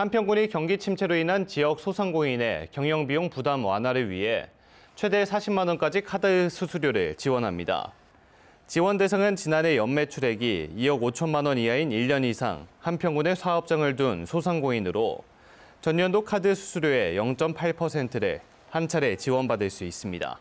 한평군이 경기 침체로 인한 지역 소상공인의 경영비용 부담 완화를 위해 최대 40만 원까지 카드 수수료를 지원합니다. 지원 대상은 지난해 연매출액이 2억 5천만 원 이하인 1년 이상 한평군에 사업장을 둔 소상공인으로 전년도 카드 수수료의 0.8%를 한 차례 지원받을 수 있습니다.